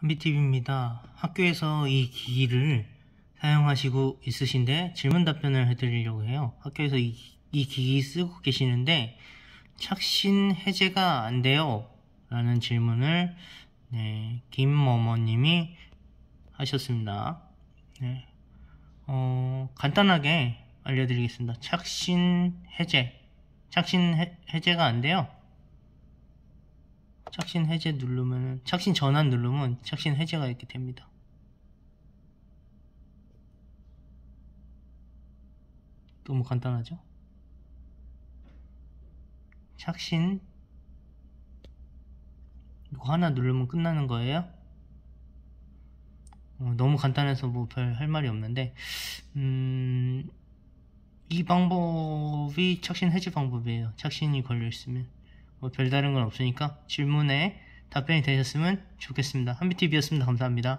한비팁입니다. 학교에서 이 기기를 사용하시고 있으신데 질문 답변을 해드리려고 해요. 학교에서 이, 이 기기 쓰고 계시는데 착신 해제가 안 돼요. 라는 질문을 네, 김머머님이 하셨습니다. 네. 어, 간단하게 알려드리겠습니다. 착신 해제. 착신 해, 해제가 안 돼요. 착신 해제 누르면 착신 전환 누르면 착신 해제가 이렇게 됩니다. 너무 간단하죠? 착신 이거 하나 누르면 끝나는 거예요? 어, 너무 간단해서 뭐 별 할 말이 없는데 음, 이 방법이 착신 해제 방법이에요. 착신이 걸려 있으면. 뭐 별다른 건 없으니까 질문에 답변이 되셨으면 좋겠습니다. 한비TV였습니다. 감사합니다.